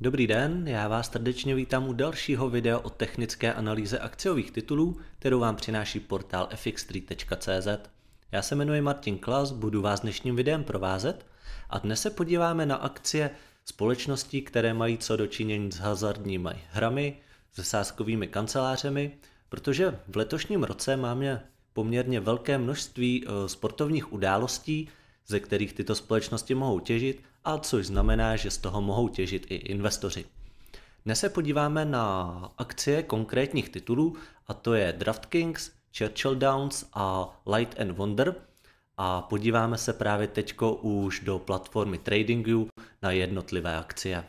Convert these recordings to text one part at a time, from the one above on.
Dobrý den, já vás srdečně vítám u dalšího videa o technické analýze akciových titulů, kterou vám přináší portál fx3.cz. Já se jmenuji Martin Klas, budu vás dnešním videem provázet a dnes se podíváme na akcie společností, které mají co dočinění s hazardními hrami, se sázkovými kancelářemi, protože v letošním roce máme poměrně velké množství eh, sportovních událostí, ze kterých tyto společnosti mohou těžit a což znamená, že z toho mohou těžit i investoři. Dnes se podíváme na akcie konkrétních titulů, a to je DraftKings, Churchill Downs a Light and Wonder. A podíváme se právě teď už do platformy TradingView na jednotlivé akcie.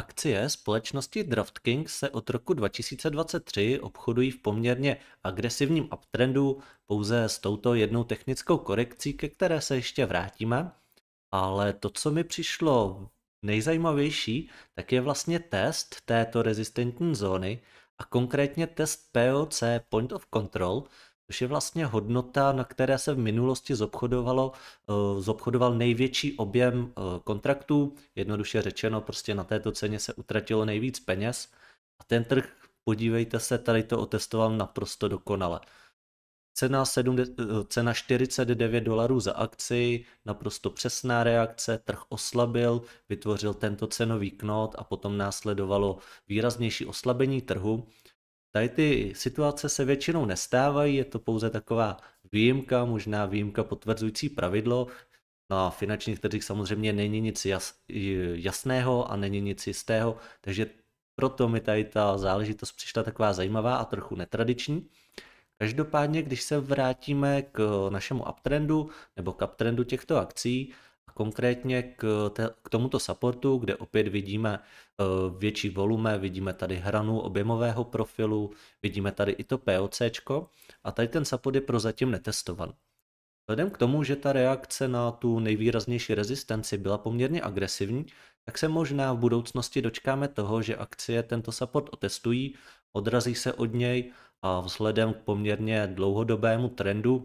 Akcie společnosti DraftKings se od roku 2023 obchodují v poměrně agresivním uptrendu pouze s touto jednou technickou korekcí, ke které se ještě vrátíme. Ale to, co mi přišlo nejzajímavější, tak je vlastně test této rezistentní zóny a konkrétně test POC Point of Control, což je vlastně hodnota, na které se v minulosti zobchodovalo, eh, zobchodoval největší objem eh, kontraktů. Jednoduše řečeno, prostě na této ceně se utratilo nejvíc peněz a ten trh, podívejte se, tady to otestoval naprosto dokonale. Cena, 7, eh, cena 49 dolarů za akci, naprosto přesná reakce, trh oslabil, vytvořil tento cenový knot a potom následovalo výraznější oslabení trhu, Tady ty situace se většinou nestávají, je to pouze taková výjimka, možná výjimka potvrzující pravidlo. Na no finančních trzích samozřejmě není nic jas, jasného a není nic jistého, takže proto mi tady ta záležitost přišla taková zajímavá a trochu netradiční. Každopádně, když se vrátíme k našemu uptrendu nebo k uptrendu těchto akcí, Konkrétně k, te, k tomuto supportu, kde opět vidíme eh, větší volume, vidíme tady hranu objemového profilu, vidíme tady i to POC a tady ten support je prozatím netestovan. Vzhledem k tomu, že ta reakce na tu nejvýraznější rezistenci byla poměrně agresivní, tak se možná v budoucnosti dočkáme toho, že akcie tento support otestují, odrazí se od něj a vzhledem k poměrně dlouhodobému trendu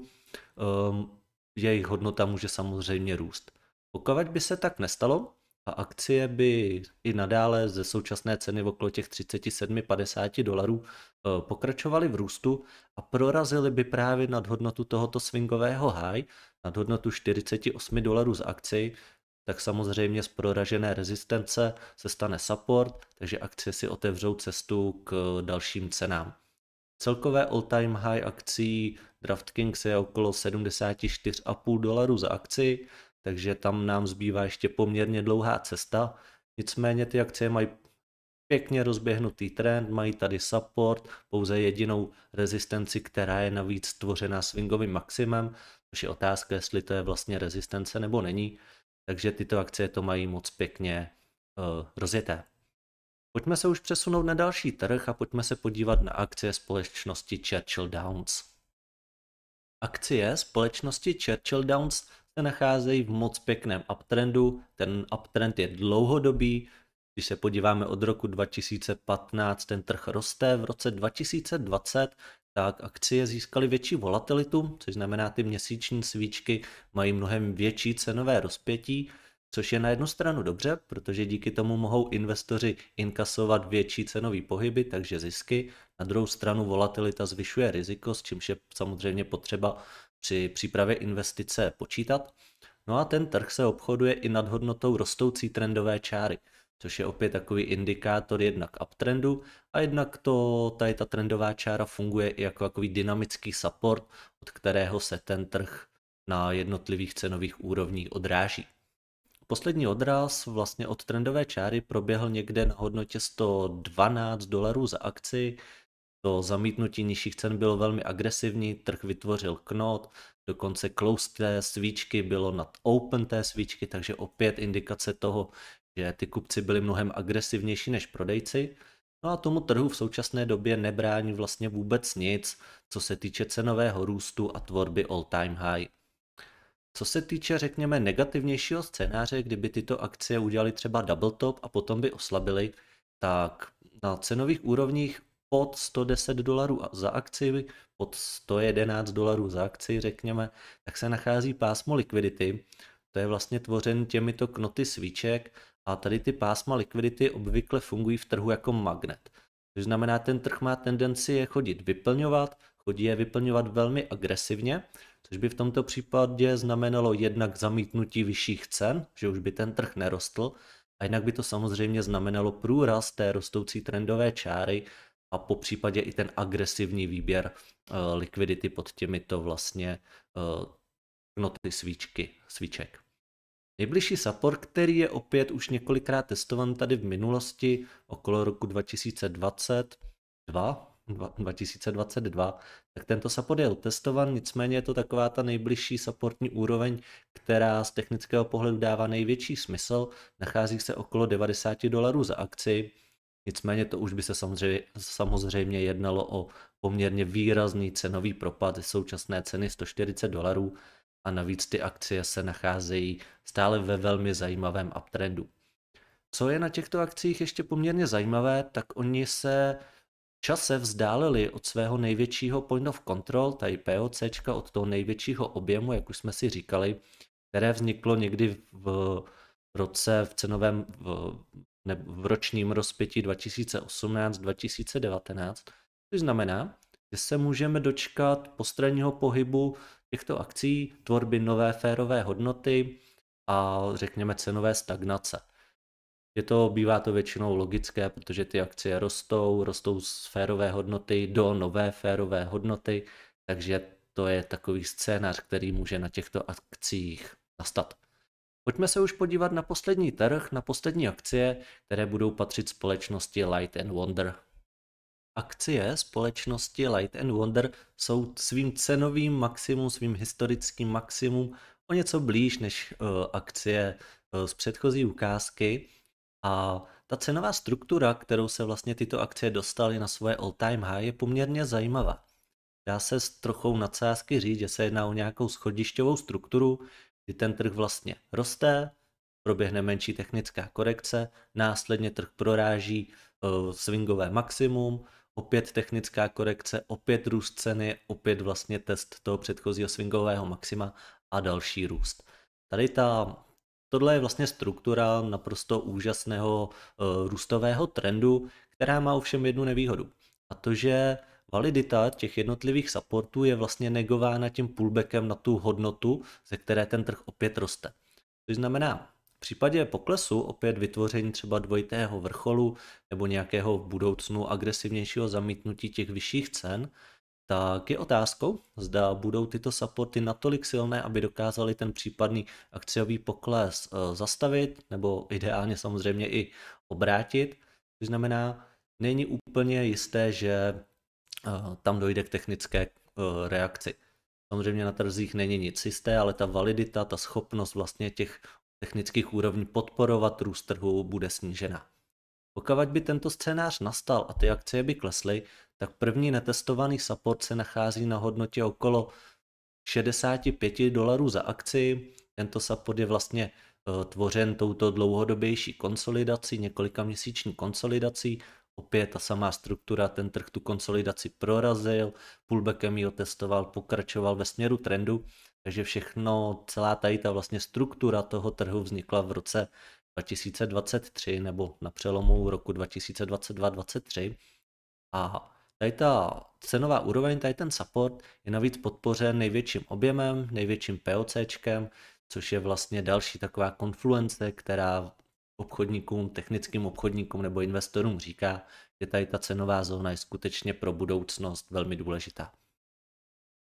um, jejich hodnota může samozřejmě růst. Pokud by se tak nestalo a akcie by i nadále ze současné ceny v okolo těch 37-50 dolarů eh, pokračovaly v růstu a prorazily by právě nad hodnotu tohoto swingového high, nad hodnotu 48 dolarů za akci, tak samozřejmě z proražené rezistence se stane support, takže akcie si otevřou cestu k eh, dalším cenám. Celkové all-time high akcí DraftKings je okolo 74,5 dolarů za akci, takže tam nám zbývá ještě poměrně dlouhá cesta. Nicméně ty akcie mají pěkně rozběhnutý trend, mají tady support, pouze jedinou rezistenci, která je navíc tvořena swingovým maximem, což je otázka, jestli to je vlastně rezistence nebo není. Takže tyto akcie to mají moc pěkně uh, rozjeté. Pojďme se už přesunout na další trh a pojďme se podívat na akcie společnosti Churchill Downs. Akcie společnosti Churchill Downs se nacházejí v moc pěkném uptrendu. Ten uptrend je dlouhodobý. Když se podíváme od roku 2015, ten trh roste. V roce 2020 tak akcie získaly větší volatilitu, což znamená, ty měsíční svíčky mají mnohem větší cenové rozpětí což je na jednu stranu dobře, protože díky tomu mohou investoři inkasovat větší cenový pohyby, takže zisky, na druhou stranu volatilita zvyšuje riziko, s čímž je samozřejmě potřeba při přípravě investice počítat. No a ten trh se obchoduje i nad hodnotou rostoucí trendové čáry, což je opět takový indikátor jednak uptrendu a jednak to, tady ta trendová čára funguje i jako takový dynamický support, od kterého se ten trh na jednotlivých cenových úrovních odráží. Poslední odraz vlastně od trendové čáry proběhl někde na hodnotě 112 dolarů za akci. To zamítnutí nižších cen bylo velmi agresivní, trh vytvořil knot, dokonce close té svíčky bylo nad open té svíčky, takže opět indikace toho, že ty kupci byli mnohem agresivnější než prodejci. No a tomu trhu v současné době nebrání vlastně vůbec nic, co se týče cenového růstu a tvorby all time high. Co se týče, řekněme, negativnějšího scénáře, kdyby tyto akcie udělali třeba double top a potom by oslabily, tak na cenových úrovních pod 110 dolarů za akci, pod 111 dolarů za akci, řekněme, tak se nachází pásmo likvidity. To je vlastně tvořen těmito knoty svíček a tady ty pásma likvidity obvykle fungují v trhu jako magnet. To znamená, ten trh má tendenci je chodit vyplňovat, chodí je vyplňovat velmi agresivně, což by v tomto případě znamenalo jednak zamítnutí vyšších cen, že už by ten trh nerostl, a jednak by to samozřejmě znamenalo průraz té rostoucí trendové čáry a po případě i ten agresivní výběr eh, likvidity pod těmito vlastně knoty eh, svíčky, svíček. Nejbližší support, který je opět už několikrát testovan tady v minulosti, okolo roku 2022, 2022, tak tento support je otestovan, nicméně je to taková ta nejbližší supportní úroveň, která z technického pohledu dává největší smysl, nachází se okolo 90 dolarů za akci, nicméně to už by se samozřejmě, samozřejmě jednalo o poměrně výrazný cenový propad současné ceny 140 dolarů a navíc ty akcie se nacházejí stále ve velmi zajímavém uptrendu. Co je na těchto akcích ještě poměrně zajímavé, tak oni se Čas se vzdálili od svého největšího point of control, tady POC, od toho největšího objemu, jak už jsme si říkali, které vzniklo někdy v roce v cenovém v, ne, v ročním rozpětí 2018-2019, což znamená, že se můžeme dočkat postranního pohybu těchto akcí, tvorby nové férové hodnoty a řekněme cenové stagnace. Je to, bývá to většinou logické, protože ty akcie rostou, rostou z férové hodnoty do nové férové hodnoty, takže to je takový scénář, který může na těchto akcích nastat. Pojďme se už podívat na poslední trh, na poslední akcie, které budou patřit společnosti Light and Wonder. Akcie společnosti Light and Wonder jsou svým cenovým maximum, svým historickým maximum o něco blíž než eh, akcie eh, z předchozí ukázky, a ta cenová struktura, kterou se vlastně tyto akcie dostaly na svoje all-time high, je poměrně zajímavá. Dá se s trochou nadsázky říct, že se jedná o nějakou schodišťovou strukturu, kdy ten trh vlastně roste, proběhne menší technická korekce, následně trh proráží eh, swingové maximum, opět technická korekce, opět růst ceny, opět vlastně test toho předchozího swingového maxima a další růst. Tady ta Tohle je vlastně struktura naprosto úžasného eh, růstového trendu, která má ovšem jednu nevýhodu. A to, že validita těch jednotlivých supportů je vlastně negována tím pullbackem na tu hodnotu, ze které ten trh opět roste. Což znamená, v případě poklesu opět vytvoření třeba dvojitého vrcholu nebo nějakého v budoucnu agresivnějšího zamítnutí těch vyšších cen, tak je otázkou, zda budou tyto supporty natolik silné, aby dokázali ten případný akciový pokles eh, zastavit, nebo ideálně samozřejmě i obrátit. To znamená, není úplně jisté, že eh, tam dojde k technické eh, reakci. Samozřejmě na trzích není nic jisté, ale ta validita, ta schopnost vlastně těch technických úrovní podporovat růst trhu bude snížena. Pokud by tento scénář nastal a ty akcie by klesly, tak první netestovaný support se nachází na hodnotě okolo 65 dolarů za akci. Tento support je vlastně eh, tvořen touto dlouhodobější konsolidací, několika měsíční konsolidací. Opět ta samá struktura, ten trh tu konsolidaci prorazil, pullbackem ji otestoval, pokračoval ve směru trendu, takže všechno, celá tady ta vlastně struktura toho trhu vznikla v roce 2023 nebo na přelomu roku 2022-2023. A tady ta cenová úroveň, tady ten support je navíc podpořen největším objemem, největším POCčkem, což je vlastně další taková konfluence, která obchodníkům, technickým obchodníkům nebo investorům říká, že tady ta cenová zóna je skutečně pro budoucnost velmi důležitá.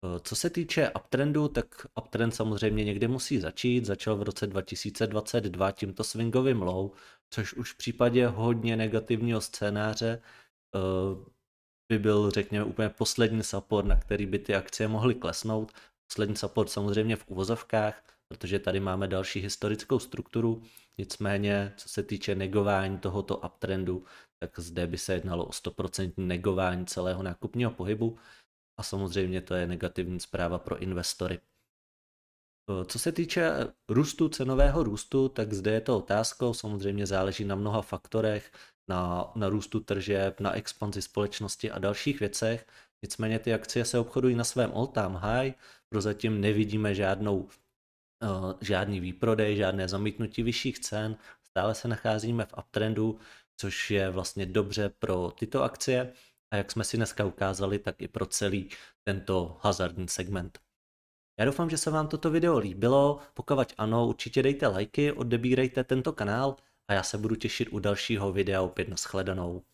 Eh, co se týče uptrendu, tak uptrend samozřejmě někde musí začít. Začal v roce 2022 tímto swingovým low, což už v případě hodně negativního scénáře eh, by byl, řekněme, úplně poslední support, na který by ty akcie mohly klesnout. Poslední support samozřejmě v uvozovkách, protože tady máme další historickou strukturu. Nicméně, co se týče negování tohoto uptrendu, tak zde by se jednalo o 100% negování celého nákupního pohybu a samozřejmě to je negativní zpráva pro investory. Eh, co se týče růstu, cenového růstu, tak zde je to otázkou, samozřejmě záleží na mnoha faktorech, na, na růstu tržeb, na expanzi společnosti a dalších věcech. Nicméně ty akcie se obchodují na svém all-time high, prozatím nevidíme žádnou, eh, žádný výprodej, žádné zamítnutí vyšších cen, stále se nacházíme v uptrendu, což je vlastně dobře pro tyto akcie a jak jsme si dneska ukázali, tak i pro celý tento hazardní segment. Já doufám, že se vám toto video líbilo, pokud ano, určitě dejte lajky, odebírejte tento kanál a já se budu těšit u dalšího videa opět na shledanou.